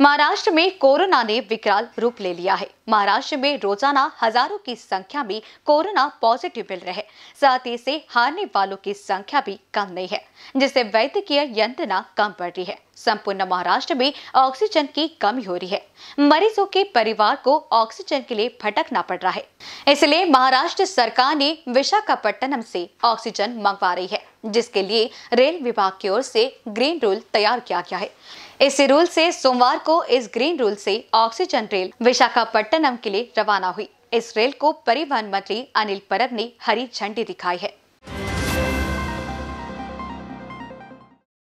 महाराष्ट्र में कोरोना ने विकराल रूप ले लिया है महाराष्ट्र में रोजाना हजारों की संख्या में कोरोना पॉजिटिव मिल रहे साथ ही से हारने वालों की संख्या भी कम नहीं है जिससे वैद्यकीय यंत्रणा कम पड़ रही है संपूर्ण महाराष्ट्र में ऑक्सीजन की कमी हो रही है मरीजों के परिवार को ऑक्सीजन के लिए भटकना पड़ रहा है इसलिए महाराष्ट्र सरकार ने विशाखापट्टनम से ऑक्सीजन मंगवा रही है जिसके लिए रेल विभाग की ओर से ग्रीन रूल तैयार किया गया है इस रूल से सोमवार को इस ग्रीन रूल से ऑक्सीजन रेल विशाखापट्टनम के लिए रवाना हुई इस रेल को परिवहन मंत्री अनिल परब ने हरी झंडी दिखाई है